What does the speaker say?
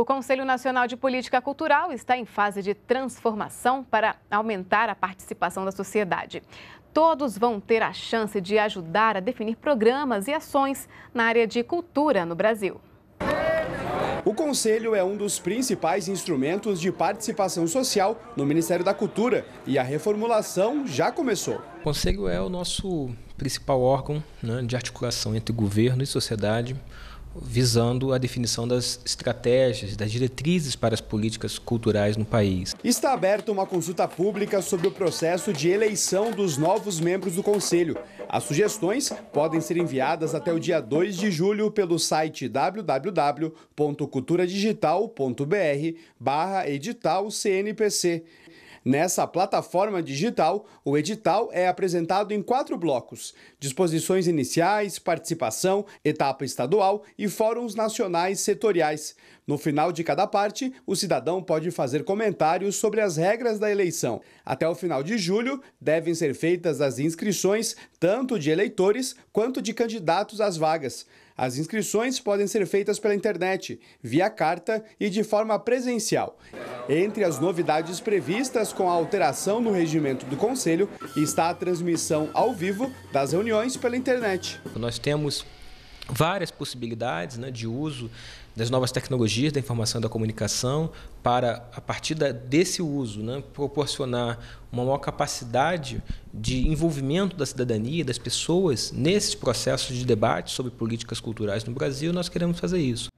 O Conselho Nacional de Política Cultural está em fase de transformação para aumentar a participação da sociedade. Todos vão ter a chance de ajudar a definir programas e ações na área de cultura no Brasil. O Conselho é um dos principais instrumentos de participação social no Ministério da Cultura e a reformulação já começou. O Conselho é o nosso principal órgão né, de articulação entre governo e sociedade visando a definição das estratégias, das diretrizes para as políticas culturais no país. Está aberta uma consulta pública sobre o processo de eleição dos novos membros do Conselho. As sugestões podem ser enviadas até o dia 2 de julho pelo site www.culturadigital.br barra edital CNPC. Nessa plataforma digital, o edital é apresentado em quatro blocos: disposições iniciais, participação, etapa estadual e fóruns nacionais setoriais. No final de cada parte, o cidadão pode fazer comentários sobre as regras da eleição. Até o final de julho, devem ser feitas as inscrições tanto de eleitores quanto de candidatos às vagas. As inscrições podem ser feitas pela internet, via carta e de forma presencial. Entre as novidades previstas com a alteração no regimento do Conselho está a transmissão ao vivo das reuniões pela internet. Nós temos várias possibilidades né, de uso das novas tecnologias da informação e da comunicação para, a partir da, desse uso, né, proporcionar uma maior capacidade de envolvimento da cidadania, das pessoas, nesses processos de debate sobre políticas culturais no Brasil, nós queremos fazer isso.